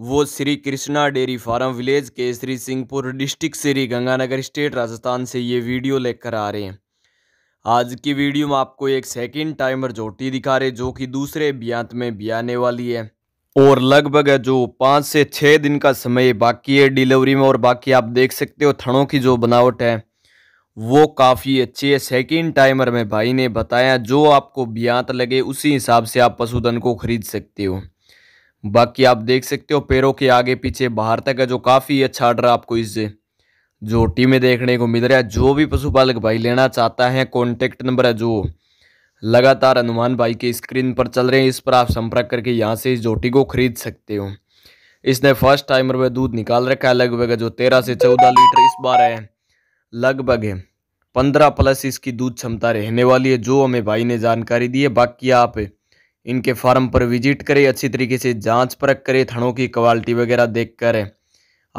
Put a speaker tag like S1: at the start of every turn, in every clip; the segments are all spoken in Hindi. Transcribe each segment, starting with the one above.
S1: वो Shri Krishna dairy farm village के श्री सिंहपुर डिस्ट्रिक्ट श्री गंगानगर स्टेट राजस्थान से ये वीडियो लेकर आ रहे हैं आज की वीडियो में आपको एक सेकंड टाइमर झोटी दिखा रहे जो कि दूसरे ब्यांत में बियाने वाली है और लगभग जो पाँच से छः दिन का समय बाकी है डिलीवरी में और बाकी आप देख सकते हो थनों की जो बनावट है वो काफ़ी अच्छी है सेकेंड टाइमर में भाई ने बताया जो आपको ब्यांत लगे उसी हिसाब से आप पशुधन को खरीद सकते हो बाकी आप देख सकते हो पैरों के आगे पीछे बाहर तक है जो काफ़ी अच्छा आर्डर आपको इससे टी में देखने को मिल रहा है जो भी पशुपालक भाई लेना चाहता है कॉन्टेक्ट नंबर है जो लगातार हनुमान भाई के स्क्रीन पर चल रहे हैं इस पर आप संपर्क करके यहाँ से इस जोटी को खरीद सकते हो इसने फर्स्ट टाइमर में दूध निकाल रखा है लगभग जो तेरह से चौदह लीटर इस बार है लगभग है पंद्रह प्लस इसकी दूध क्षमता रहने वाली है जो हमें भाई ने जानकारी दी है बाकी आप इनके फार्म पर विजिट करें अच्छी तरीके से जांच परख करें थनों की क्वालिटी वगैरह देख कर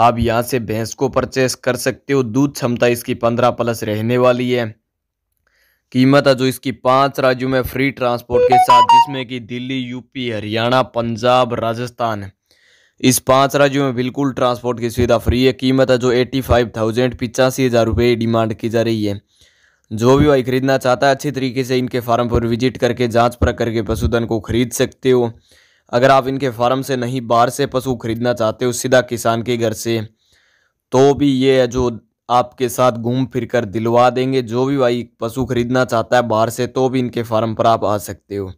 S1: आप यहाँ से भैंस को परचेस कर सकते हो दूध क्षमता इसकी पंद्रह प्लस रहने वाली है कीमत है जो इसकी पांच राज्यों में फ्री ट्रांसपोर्ट के साथ जिसमें कि दिल्ली यूपी हरियाणा पंजाब राजस्थान इस पांच राज्यों में बिल्कुल ट्रांसपोर्ट की सुविधा फ्री है कीमत है जो एट्टी फाइव थाउजेंड पिचासी हज़ार रुपये डिमांड की जा रही है जो भी भाई खरीदना चाहता है अच्छी तरीके से इनके फार्म पर विजिट करके जांच पर करके पशुधन को खरीद सकते हो अगर आप इनके फार्म से नहीं बाहर से पशु खरीदना चाहते हो सीधा किसान के घर से तो भी ये है जो आपके साथ घूम फिर कर दिलवा देंगे जो भी भाई पशु खरीदना चाहता है बाहर से तो भी इनके फार्म पर आप आ सकते हो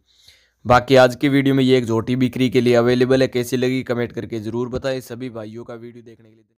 S1: बाकी आज की वीडियो में ये एक झोटी बिक्री के लिए अवेलेबल है कैसी लगी कमेंट करके ज़रूर बताएं सभी भाइयों का वीडियो देखने के लिए